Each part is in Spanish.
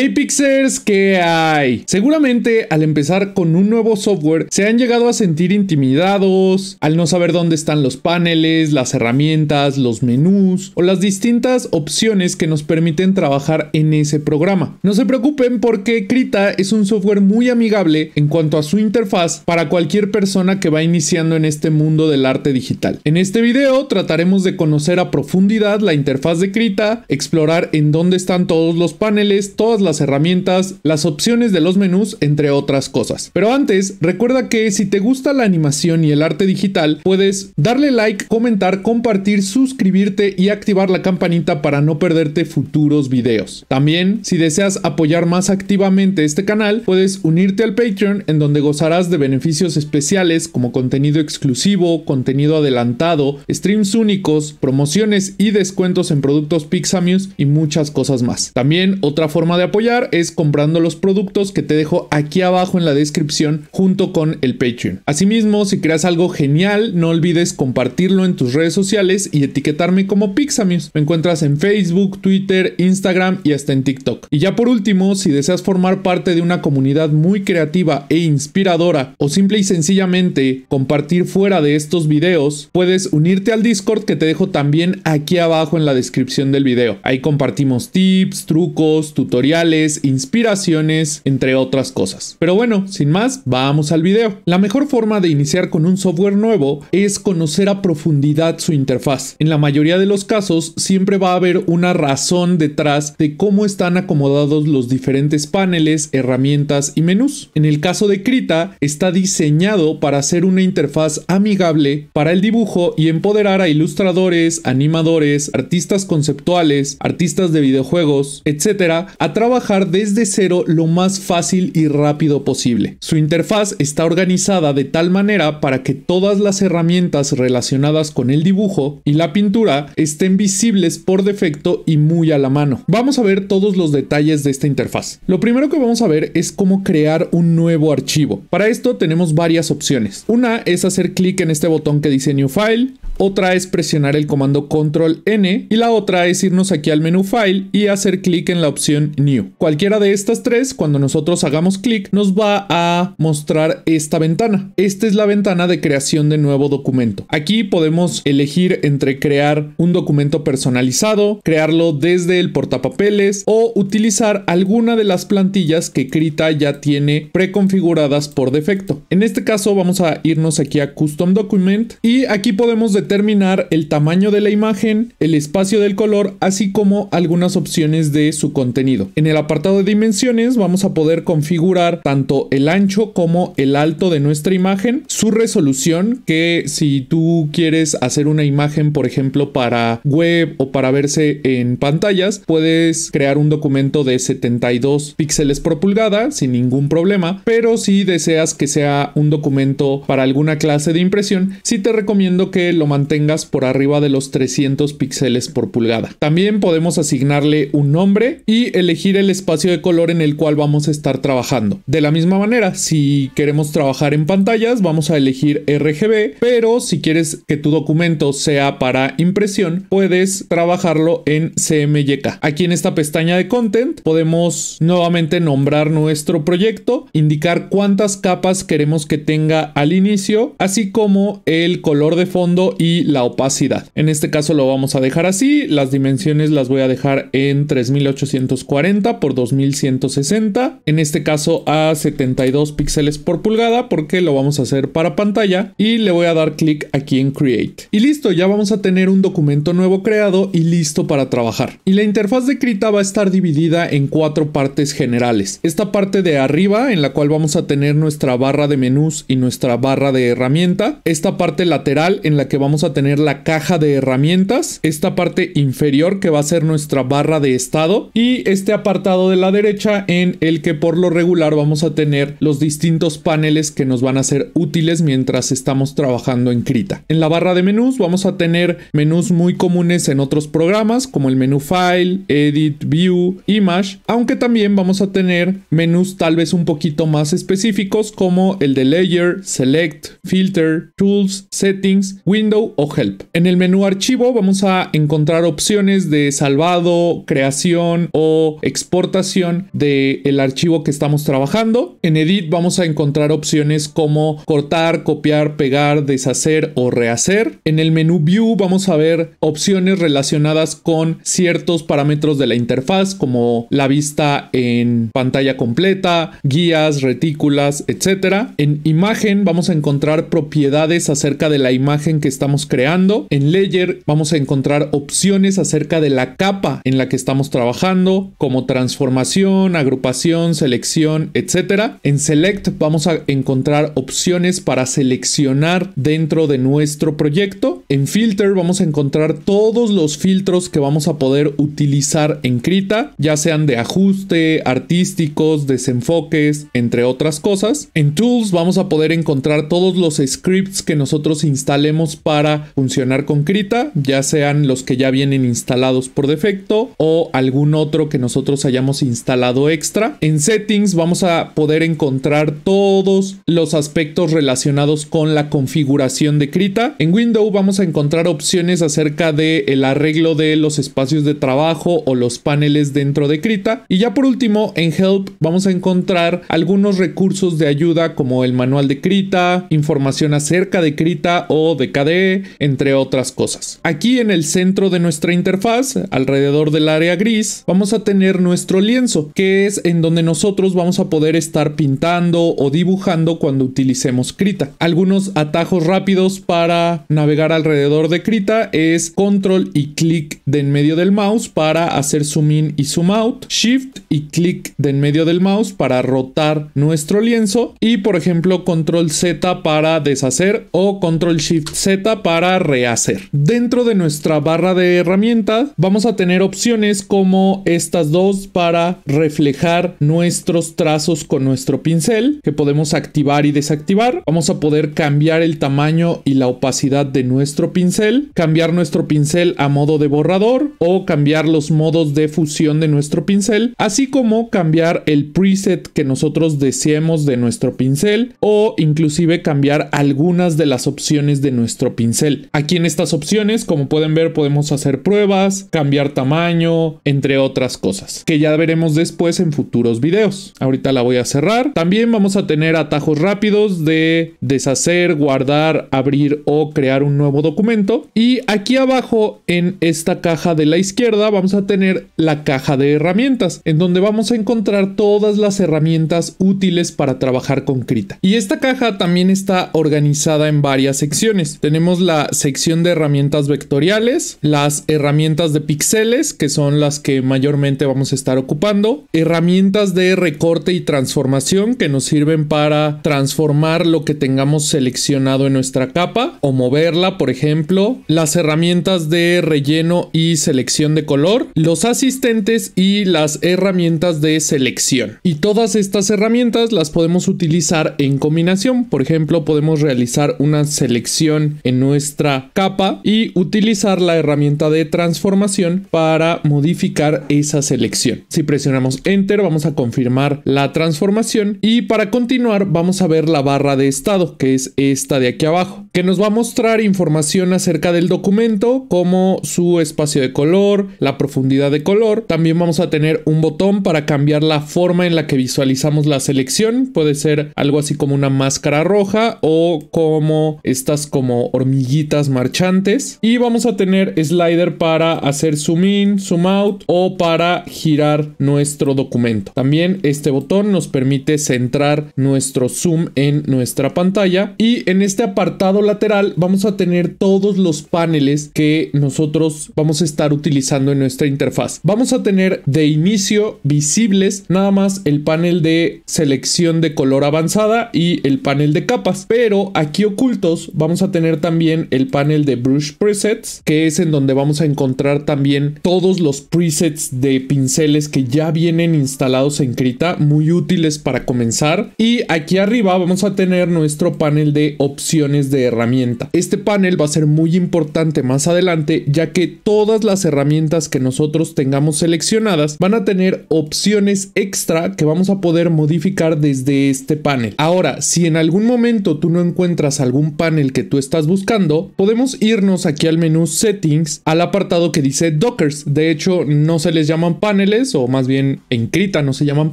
Hey Pixers, ¿qué hay? Seguramente al empezar con un nuevo software se han llegado a sentir intimidados al no saber dónde están los paneles, las herramientas, los menús o las distintas opciones que nos permiten trabajar en ese programa. No se preocupen porque Krita es un software muy amigable en cuanto a su interfaz para cualquier persona que va iniciando en este mundo del arte digital. En este video trataremos de conocer a profundidad la interfaz de Krita, explorar en dónde están todos los paneles, todas las las herramientas, las opciones de los menús, entre otras cosas. Pero antes, recuerda que si te gusta la animación y el arte digital, puedes darle like, comentar, compartir, suscribirte y activar la campanita para no perderte futuros videos. También, si deseas apoyar más activamente este canal, puedes unirte al Patreon en donde gozarás de beneficios especiales como contenido exclusivo, contenido adelantado, streams únicos, promociones y descuentos en productos Pixamuse y muchas cosas más. También otra forma de apoyar es comprando los productos que te dejo aquí abajo en la descripción junto con el Patreon. Asimismo, si creas algo genial, no olvides compartirlo en tus redes sociales y etiquetarme como Pixamius. Me encuentras en Facebook, Twitter, Instagram y hasta en TikTok. Y ya por último, si deseas formar parte de una comunidad muy creativa e inspiradora o simple y sencillamente compartir fuera de estos videos, puedes unirte al Discord que te dejo también aquí abajo en la descripción del video. Ahí compartimos tips, trucos, tutoriales inspiraciones, entre otras cosas. Pero bueno, sin más, vamos al video. La mejor forma de iniciar con un software nuevo es conocer a profundidad su interfaz. En la mayoría de los casos, siempre va a haber una razón detrás de cómo están acomodados los diferentes paneles, herramientas y menús. En el caso de Krita, está diseñado para ser una interfaz amigable para el dibujo y empoderar a ilustradores, animadores, artistas conceptuales, artistas de videojuegos, etcétera, a través trabajar desde cero lo más fácil y rápido posible. Su interfaz está organizada de tal manera para que todas las herramientas relacionadas con el dibujo y la pintura estén visibles por defecto y muy a la mano. Vamos a ver todos los detalles de esta interfaz. Lo primero que vamos a ver es cómo crear un nuevo archivo. Para esto tenemos varias opciones. Una es hacer clic en este botón que dice New File otra es presionar el comando control N y la otra es irnos aquí al menú File y hacer clic en la opción New. Cualquiera de estas tres, cuando nosotros hagamos clic, nos va a mostrar esta ventana. Esta es la ventana de creación de nuevo documento. Aquí podemos elegir entre crear un documento personalizado, crearlo desde el portapapeles o utilizar alguna de las plantillas que Krita ya tiene preconfiguradas por defecto. En este caso vamos a irnos aquí a Custom Document y aquí podemos determinar el tamaño de la imagen, el espacio del color, así como algunas opciones de su contenido. En el apartado de dimensiones vamos a poder configurar tanto el ancho como el alto de nuestra imagen, su resolución, que si tú quieres hacer una imagen, por ejemplo, para web o para verse en pantallas, puedes crear un documento de 72 píxeles por pulgada sin ningún problema, pero si deseas que sea un documento para alguna clase de impresión, sí te recomiendo que lo mantengas por arriba de los 300 píxeles por pulgada. También podemos asignarle un nombre y elegir el espacio de color en el cual vamos a estar trabajando. De la misma manera, si queremos trabajar en pantallas, vamos a elegir RGB, pero si quieres que tu documento sea para impresión, puedes trabajarlo en CMYK. Aquí en esta pestaña de content podemos nuevamente nombrar nuestro proyecto, indicar cuántas capas queremos que tenga al inicio, así como el color de fondo y la opacidad. En este caso lo vamos a dejar así, las dimensiones las voy a dejar en 3840 por 2160, en este caso a 72 píxeles por pulgada porque lo vamos a hacer para pantalla y le voy a dar clic aquí en Create. Y listo, ya vamos a tener un documento nuevo creado y listo para trabajar. Y la interfaz de Krita va a estar dividida en cuatro partes generales. Esta parte de arriba en la cual vamos a tener nuestra barra de menús y nuestra barra de herramienta, esta parte lateral en la que vamos a tener la caja de herramientas, esta parte inferior que va a ser nuestra barra de estado y este apartado de la derecha en el que por lo regular vamos a tener los distintos paneles que nos van a ser útiles mientras estamos trabajando en Krita. En la barra de menús vamos a tener menús muy comunes en otros programas como el menú File, Edit, View, Image, aunque también vamos a tener menús tal vez un poquito más específicos como el de Layer, Select, Filter, Tools, Settings, Window o Help. En el menú archivo vamos a encontrar opciones de salvado, creación o exportación del archivo que estamos trabajando. En Edit vamos a encontrar opciones como cortar, copiar, pegar, deshacer o rehacer. En el menú View vamos a ver opciones relacionadas con ciertos parámetros de la interfaz como la vista en pantalla completa, guías, retículas, etc. En Imagen vamos a encontrar propiedades acerca de la imagen que estamos creando. En Layer vamos a encontrar opciones acerca de la capa en la que estamos trabajando, como transformación, agrupación, selección, etcétera En Select vamos a encontrar opciones para seleccionar dentro de nuestro proyecto en Filter vamos a encontrar todos los filtros que vamos a poder utilizar en Krita, ya sean de ajuste, artísticos, desenfoques, entre otras cosas. En Tools vamos a poder encontrar todos los scripts que nosotros instalemos para funcionar con Krita, ya sean los que ya vienen instalados por defecto o algún otro que nosotros hayamos instalado extra. En Settings vamos a poder encontrar todos los aspectos relacionados con la configuración de Krita. En Windows vamos a encontrar opciones acerca de el arreglo de los espacios de trabajo o los paneles dentro de Krita. Y ya por último, en Help vamos a encontrar algunos recursos de ayuda como el manual de Krita, información acerca de Krita o de KDE, entre otras cosas. Aquí en el centro de nuestra interfaz, alrededor del área gris, vamos a tener nuestro lienzo, que es en donde nosotros vamos a poder estar pintando o dibujando cuando utilicemos Krita. Algunos atajos rápidos para navegar al alrededor de Krita es control y clic de en medio del mouse para hacer zoom in y zoom out, shift y clic de en medio del mouse para rotar nuestro lienzo y por ejemplo control Z para deshacer o control shift Z para rehacer. Dentro de nuestra barra de herramientas vamos a tener opciones como estas dos para reflejar nuestros trazos con nuestro pincel que podemos activar y desactivar. Vamos a poder cambiar el tamaño y la opacidad de nuestro pincel, cambiar nuestro pincel a modo de borrador o cambiar los modos de fusión de nuestro pincel, así como cambiar el preset que nosotros deseemos de nuestro pincel o inclusive cambiar algunas de las opciones de nuestro pincel. Aquí en estas opciones, como pueden ver, podemos hacer pruebas, cambiar tamaño, entre otras cosas, que ya veremos después en futuros videos. Ahorita la voy a cerrar. También vamos a tener atajos rápidos de deshacer, guardar, abrir o crear un nuevo documento documento. Y aquí abajo en esta caja de la izquierda vamos a tener la caja de herramientas en donde vamos a encontrar todas las herramientas útiles para trabajar con Krita. Y esta caja también está organizada en varias secciones. Tenemos la sección de herramientas vectoriales, las herramientas de píxeles que son las que mayormente vamos a estar ocupando, herramientas de recorte y transformación que nos sirven para transformar lo que tengamos seleccionado en nuestra capa o moverla por por ejemplo, las herramientas de relleno y selección de color, los asistentes y las herramientas de selección. Y todas estas herramientas las podemos utilizar en combinación. Por ejemplo, podemos realizar una selección en nuestra capa y utilizar la herramienta de transformación para modificar esa selección. Si presionamos Enter, vamos a confirmar la transformación y para continuar vamos a ver la barra de estado, que es esta de aquí abajo, que nos va a mostrar información acerca del documento como su espacio de color, la profundidad de color. También vamos a tener un botón para cambiar la forma en la que visualizamos la selección. Puede ser algo así como una máscara roja o como estas como hormiguitas marchantes. Y vamos a tener slider para hacer zoom in, zoom out o para girar nuestro documento. También este botón nos permite centrar nuestro zoom en nuestra pantalla y en este apartado lateral vamos a tener todos los paneles que nosotros vamos a estar utilizando en nuestra interfaz. Vamos a tener de inicio visibles nada más el panel de selección de color avanzada y el panel de capas, pero aquí ocultos vamos a tener también el panel de brush presets, que es en donde vamos a encontrar también todos los presets de pinceles que ya vienen instalados en Krita, muy útiles para comenzar. Y aquí arriba vamos a tener nuestro panel de opciones de herramienta. Este panel va a ser muy importante más adelante ya que todas las herramientas que nosotros tengamos seleccionadas van a tener opciones extra que vamos a poder modificar desde este panel. Ahora, si en algún momento tú no encuentras algún panel que tú estás buscando, podemos irnos aquí al menú settings al apartado que dice dockers. De hecho, no se les llaman paneles o más bien en Krita no se llaman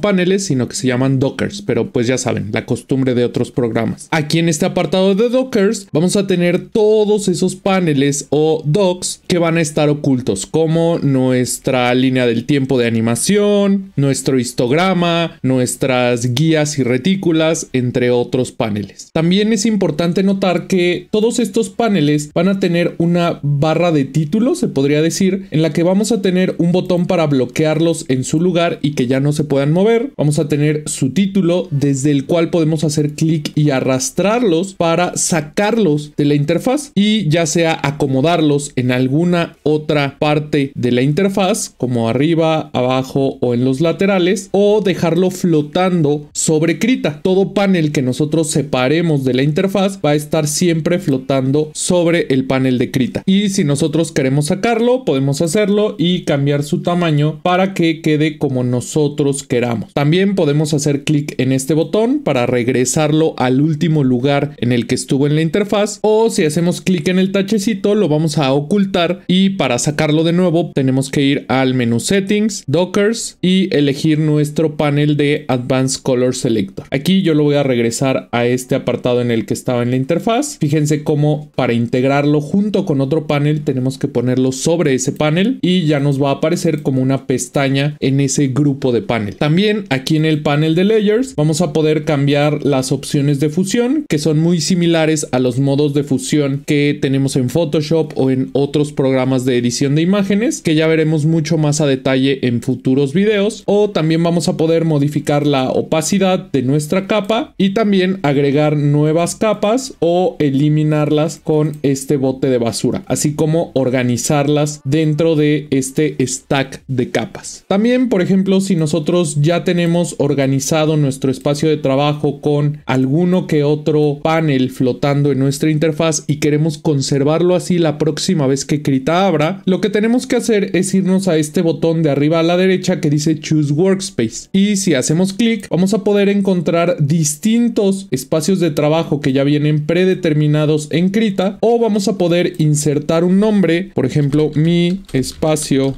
paneles, sino que se llaman dockers, pero pues ya saben, la costumbre de otros programas. Aquí en este apartado de dockers vamos a tener todo esos paneles o docs que van a estar ocultos, como nuestra línea del tiempo de animación, nuestro histograma, nuestras guías y retículas, entre otros paneles. También es importante notar que todos estos paneles van a tener una barra de título se podría decir, en la que vamos a tener un botón para bloquearlos en su lugar y que ya no se puedan mover. Vamos a tener su título desde el cual podemos hacer clic y arrastrarlos para sacarlos de la interfaz y y ya sea acomodarlos en alguna otra parte de la interfaz, como arriba, abajo o en los laterales, o dejarlo flotando sobre Krita. Todo panel que nosotros separemos de la interfaz va a estar siempre flotando sobre el panel de Krita. Y si nosotros queremos sacarlo, podemos hacerlo y cambiar su tamaño para que quede como nosotros queramos. También podemos hacer clic en este botón para regresarlo al último lugar en el que estuvo en la interfaz o si hacemos clic clic en el tachecito, lo vamos a ocultar y para sacarlo de nuevo tenemos que ir al menú Settings, Dockers y elegir nuestro panel de Advanced Color Selector. Aquí yo lo voy a regresar a este apartado en el que estaba en la interfaz. Fíjense cómo para integrarlo junto con otro panel tenemos que ponerlo sobre ese panel y ya nos va a aparecer como una pestaña en ese grupo de panel. También aquí en el panel de layers vamos a poder cambiar las opciones de fusión que son muy similares a los modos de fusión que tenemos en Photoshop o en otros programas de edición de imágenes que ya veremos mucho más a detalle en futuros videos o también vamos a poder modificar la opacidad de nuestra capa y también agregar nuevas capas o eliminarlas con este bote de basura así como organizarlas dentro de este stack de capas también por ejemplo si nosotros ya tenemos organizado nuestro espacio de trabajo con alguno que otro panel flotando en nuestra interfaz y queremos conservarlo así la próxima vez que Krita abra, lo que tenemos que hacer es irnos a este botón de arriba a la derecha que dice Choose Workspace. Y si hacemos clic, vamos a poder encontrar distintos espacios de trabajo que ya vienen predeterminados en Krita o vamos a poder insertar un nombre, por ejemplo, mi espacio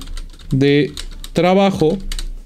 de trabajo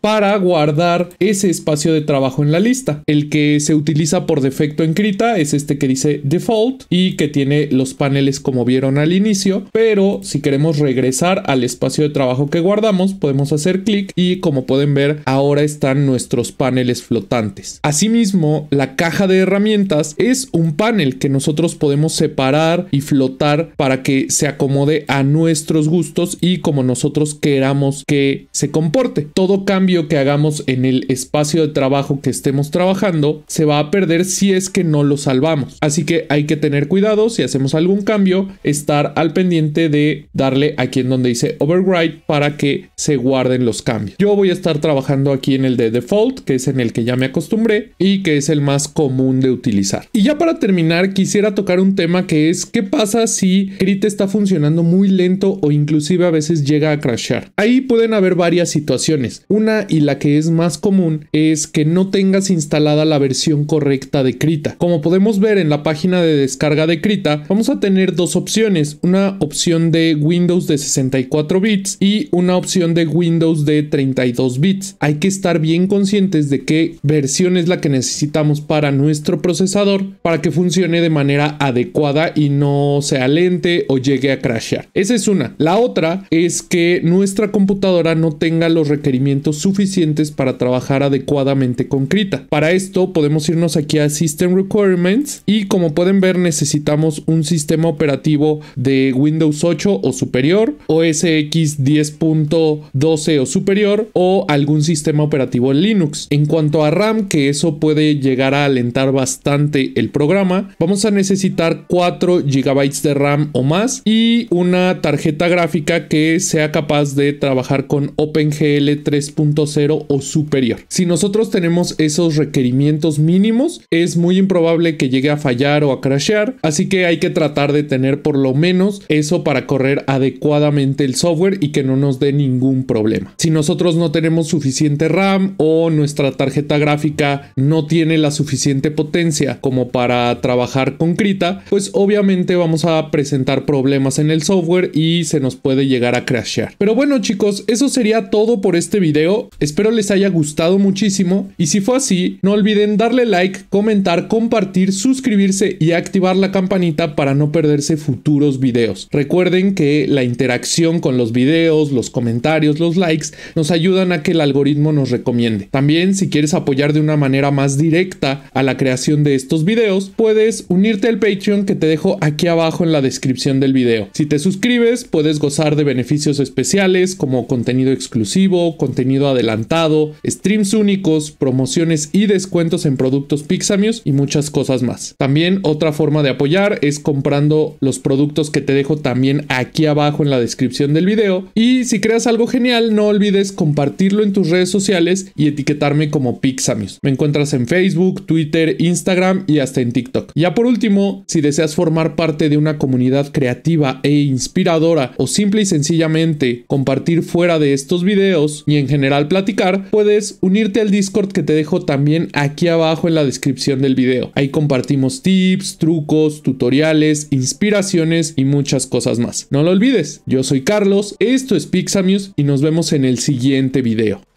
para guardar ese espacio de trabajo en la lista. El que se utiliza por defecto en Krita es este que dice default y que tiene los paneles como vieron al inicio, pero si queremos regresar al espacio de trabajo que guardamos, podemos hacer clic y como pueden ver, ahora están nuestros paneles flotantes. Asimismo, la caja de herramientas es un panel que nosotros podemos separar y flotar para que se acomode a nuestros gustos y como nosotros queramos que se comporte. Todo cambia que hagamos en el espacio de trabajo que estemos trabajando se va a perder si es que no lo salvamos. Así que hay que tener cuidado si hacemos algún cambio, estar al pendiente de darle aquí en donde dice override para que se guarden los cambios. Yo voy a estar trabajando aquí en el de default, que es en el que ya me acostumbré y que es el más común de utilizar. Y ya para terminar, quisiera tocar un tema que es qué pasa si Crit está funcionando muy lento o inclusive a veces llega a crashear. Ahí pueden haber varias situaciones. Una y la que es más común es que no tengas instalada la versión correcta de Krita. Como podemos ver en la página de descarga de Krita, vamos a tener dos opciones, una opción de Windows de 64 bits y una opción de Windows de 32 bits. Hay que estar bien conscientes de qué versión es la que necesitamos para nuestro procesador para que funcione de manera adecuada y no sea alente o llegue a crashear. Esa es una. La otra es que nuestra computadora no tenga los requerimientos suficientes suficientes para trabajar adecuadamente con Krita. Para esto podemos irnos aquí a System Requirements y como pueden ver necesitamos un sistema operativo de Windows 8 o superior, OS X 10.12 o superior o algún sistema operativo en Linux. En cuanto a RAM, que eso puede llegar a alentar bastante el programa, vamos a necesitar 4 GB de RAM o más y una tarjeta gráfica que sea capaz de trabajar con OpenGL 3.2 cero o superior. Si nosotros tenemos esos requerimientos mínimos, es muy improbable que llegue a fallar o a crashear, así que hay que tratar de tener por lo menos eso para correr adecuadamente el software y que no nos dé ningún problema. Si nosotros no tenemos suficiente RAM o nuestra tarjeta gráfica no tiene la suficiente potencia como para trabajar con Krita, pues obviamente vamos a presentar problemas en el software y se nos puede llegar a crashear. Pero bueno chicos, eso sería todo por este video. Espero les haya gustado muchísimo y si fue así, no olviden darle like, comentar, compartir, suscribirse y activar la campanita para no perderse futuros videos. Recuerden que la interacción con los videos, los comentarios, los likes nos ayudan a que el algoritmo nos recomiende. También si quieres apoyar de una manera más directa a la creación de estos videos, puedes unirte al Patreon que te dejo aquí abajo en la descripción del video. Si te suscribes, puedes gozar de beneficios especiales como contenido exclusivo, contenido adelantado, streams únicos, promociones y descuentos en productos Pixamius y muchas cosas más. También otra forma de apoyar es comprando los productos que te dejo también aquí abajo en la descripción del video. Y si creas algo genial, no olvides compartirlo en tus redes sociales y etiquetarme como Pixamius. Me encuentras en Facebook, Twitter, Instagram y hasta en TikTok. Ya por último, si deseas formar parte de una comunidad creativa e inspiradora o simple y sencillamente compartir fuera de estos videos y en general al platicar, puedes unirte al Discord que te dejo también aquí abajo en la descripción del video. Ahí compartimos tips, trucos, tutoriales, inspiraciones y muchas cosas más. No lo olvides, yo soy Carlos, esto es Pixamuse y nos vemos en el siguiente video.